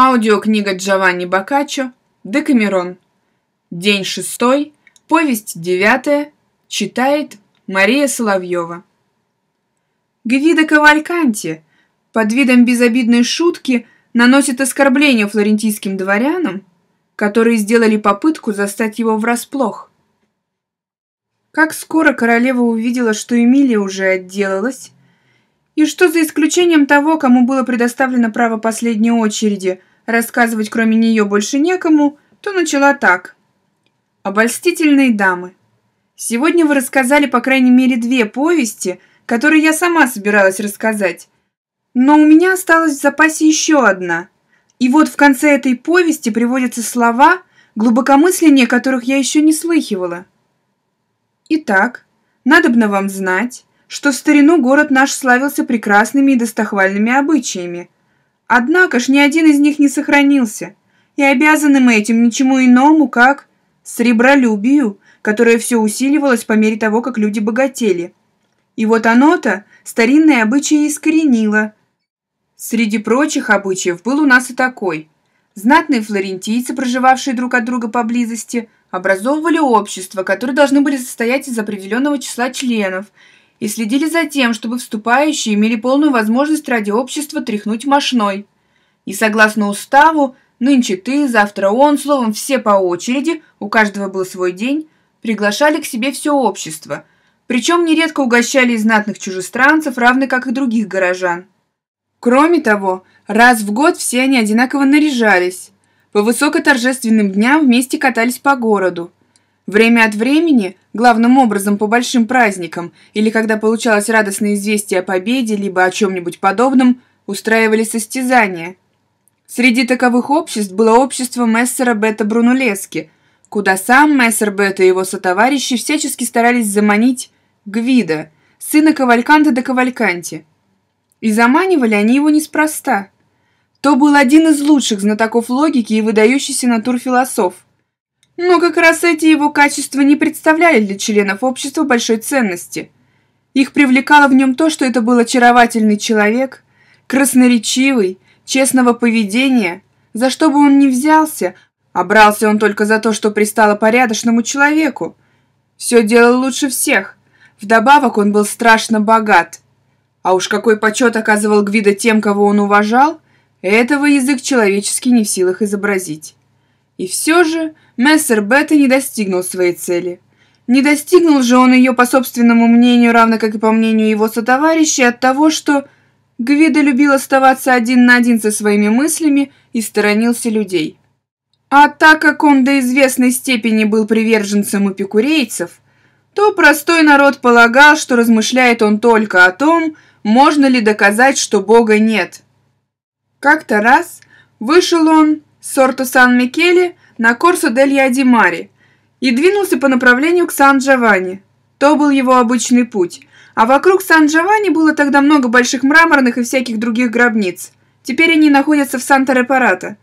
Аудиокнига Джованни Боккаччо «Декамерон». День шестой, повесть девятая, читает Мария Соловьева. Гвида Кавальканти под видом безобидной шутки наносит оскорбление флорентийским дворянам, которые сделали попытку застать его врасплох. Как скоро королева увидела, что Эмилия уже отделалась, и что за исключением того, кому было предоставлено право последней очереди – рассказывать кроме нее больше некому, то начала так. «Обольстительные дамы. Сегодня вы рассказали по крайней мере две повести, которые я сама собиралась рассказать. Но у меня осталась в запасе еще одна. И вот в конце этой повести приводятся слова, глубокомысление которых я еще не слыхивала. Итак, надобно вам знать, что в старину город наш славился прекрасными и достохвальными обычаями – Однако ж ни один из них не сохранился, и обязаны мы этим ничему иному, как сребролюбию, которое все усиливалось по мере того, как люди богатели. И вот оно-то старинные обычаи искоренило. Среди прочих обычаев был у нас и такой. Знатные флорентийцы, проживавшие друг от друга поблизости, образовывали общества, которые должны были состоять из определенного числа членов – и следили за тем, чтобы вступающие имели полную возможность ради общества тряхнуть мошной. И согласно уставу, нынче ты, завтра он, словом, все по очереди, у каждого был свой день, приглашали к себе все общество, причем нередко угощали и знатных чужестранцев, равны как и других горожан. Кроме того, раз в год все они одинаково наряжались. По высокоторжественным дням вместе катались по городу. Время от времени – главным образом по большим праздникам, или когда получалось радостное известие о победе, либо о чем-нибудь подобном, устраивали состязания. Среди таковых обществ было общество мессера Бета Брунулески, куда сам мессер Бета и его сотоварищи всячески старались заманить Гвида, сына Кавальканта до Кавальканти. И заманивали они его неспроста. То был один из лучших знатоков логики и выдающийся натурфилософ – но как раз эти его качества не представляли для членов общества большой ценности. Их привлекало в нем то, что это был очаровательный человек, красноречивый, честного поведения, за что бы он ни взялся, а брался он только за то, что пристало порядочному человеку. Все делал лучше всех. Вдобавок он был страшно богат. А уж какой почет оказывал Гвида тем, кого он уважал, этого язык человеческий не в силах изобразить. И все же Мессер Бетта не достигнул своей цели. Не достигнул же он ее по собственному мнению, равно как и по мнению его сотоварищей, от того, что Гвида любил оставаться один на один со своими мыслями и сторонился людей. А так как он до известной степени был приверженцем эпикурейцев, то простой народ полагал, что размышляет он только о том, можно ли доказать, что Бога нет. Как-то раз вышел он с Орто Сан-Микеле, на Корсу дель Ядимари и двинулся по направлению к Сан-Джованни. То был его обычный путь. А вокруг Сан-Джованни было тогда много больших мраморных и всяких других гробниц. Теперь они находятся в Санта-Репарата.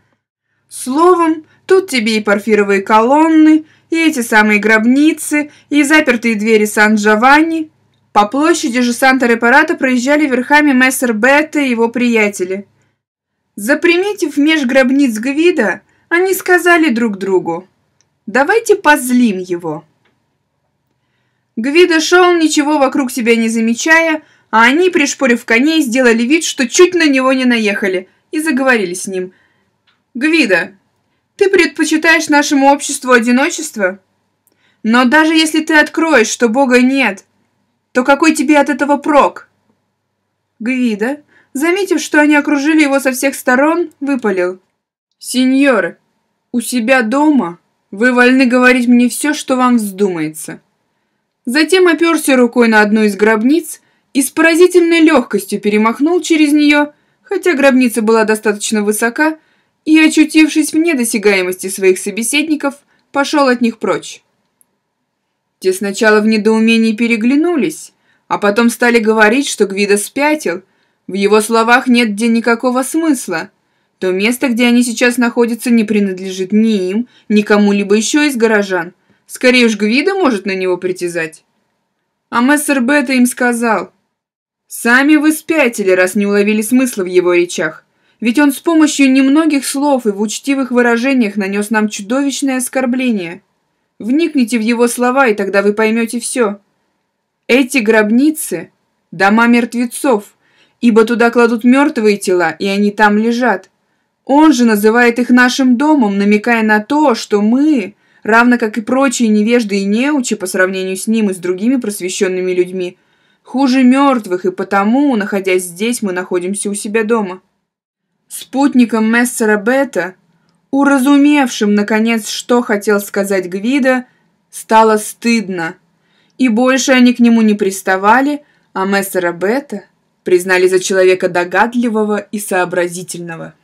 Словом, тут тебе и порфировые колонны, и эти самые гробницы, и запертые двери Сан-Джованни. По площади же Санта-Репарата проезжали верхами мессер Бетта и его приятели. Заприметив меж гробниц Гвида, они сказали друг другу, «Давайте позлим его». Гвида шел, ничего вокруг себя не замечая, а они, пришпорив коней, сделали вид, что чуть на него не наехали, и заговорили с ним. «Гвида, ты предпочитаешь нашему обществу одиночество? Но даже если ты откроешь, что Бога нет, то какой тебе от этого прок?» Гвида, заметив, что они окружили его со всех сторон, выпалил. "Сеньоры". У себя дома вы вольны говорить мне все, что вам вздумается. Затем оперся рукой на одну из гробниц и с поразительной легкостью перемахнул через нее, хотя гробница была достаточно высока, и, очутившись вне досягаемости своих собеседников, пошел от них прочь. Те сначала в недоумении переглянулись, а потом стали говорить, что Гвида спятил, в его словах нет где никакого смысла – то место, где они сейчас находятся, не принадлежит ни им, ни кому-либо еще из горожан. Скорее уж Гвида может на него притязать. А мессер Бета им сказал. Сами вы спятили, раз не уловили смысла в его речах. Ведь он с помощью немногих слов и в учтивых выражениях нанес нам чудовищное оскорбление. Вникните в его слова, и тогда вы поймете все. Эти гробницы – дома мертвецов, ибо туда кладут мертвые тела, и они там лежат – он же называет их нашим домом, намекая на то, что мы, равно как и прочие невежды и неучи по сравнению с ним и с другими просвещенными людьми, хуже мертвых, и потому, находясь здесь, мы находимся у себя дома. Спутником Мессера Бета, уразумевшим, наконец, что хотел сказать Гвида, стало стыдно. И больше они к нему не приставали, а Мессера Бета признали за человека догадливого и сообразительного.